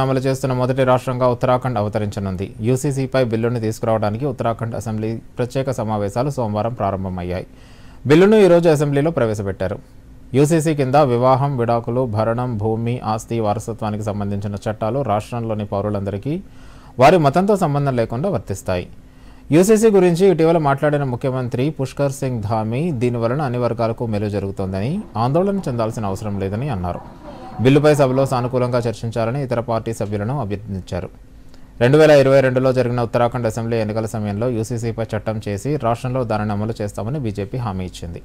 అమలు చేస్తున్న మొదటి రాష్ట్రంగా ఉత్తరాఖండ్ అవతరించనుంది యూసీసీపై బిల్లును తీసుకురావడానికి ఉత్తరాఖండ్ అసెంబ్లీ ప్రత్యేక సమావేశాలు సోమవారం ప్రారంభమయ్యాయి బిల్లును ఈరోజు అసెంబ్లీలో ప్రవేశపెట్టారు యూసీసీ కింద వివాహం విడాకులు భరణం భూమి ఆస్తి వారసత్వానికి సంబంధించిన చట్టాలు రాష్ట్రంలోని పౌరులందరికీ వారి మతంతో సంబంధం లేకుండా వర్తిస్తాయి యూసీసీ గురించి ఇటీవల మాట్లాడిన ముఖ్యమంత్రి పుష్కర్ సింగ్ ధామి దీనివలన అన్ని వర్గాలకు మేలు జరుగుతోందని ఆందోళన చెందాల్సిన అవసరం లేదని అన్నారు బిల్లుపై సభలో సానుకూలంగా చర్చించాలని ఇతర పార్టీ సభ్యులను అభ్యర్థించారు రెండు వేల ఇరవై రెండులో జరిగిన ఉత్తరాఖండ్ అసెంబ్లీ ఎన్నికల సమయంలో యూసీసీపై చట్టం చేసి రాష్ట్రంలో దానిని అమలు చేస్తామని బీజేపీ హామీ ఇచ్చింది